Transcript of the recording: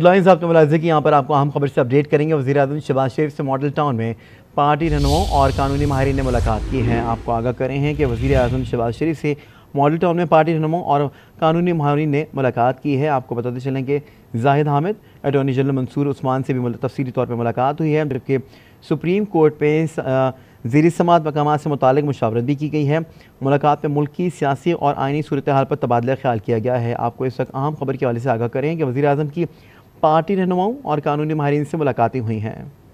headlines आपको मुलाजे की यहाँ पर आपको अहम खबर से अपडेट करेंगे वजी अजम शबाज शरीफ से मॉडल टाउन में पार्टी रहनुमाओं और कानूनी माहरीन ने मुलाकात की है आपको आगाह करें हैं कि वजी अजम शबाज शरीफ से मॉडल टाउन में पार्टी रहनुमाओं और कानूनी माहरीन ने मुलाकात की है आपको बताते चलें कि जाहिद हामिद अटॉर्नी जनरल मंसूर उस्मान से भी तफसीली तौर पर मुलाकात हुई है जबकि सुप्रीम कोर्ट में जी समात मकाम से मुतल मशावरत भी की गई है मुलाकात में मुल्क की सियासी और आइनी सूरत हाल पर तबादला ख्याल किया गया है आपको इस वक्त अहम खबर के हवाले से आगाह करें कि वजी अजम की पार्टी रहनुमाओं और कानूनी माहरीन से मुलाकातें हुई हैं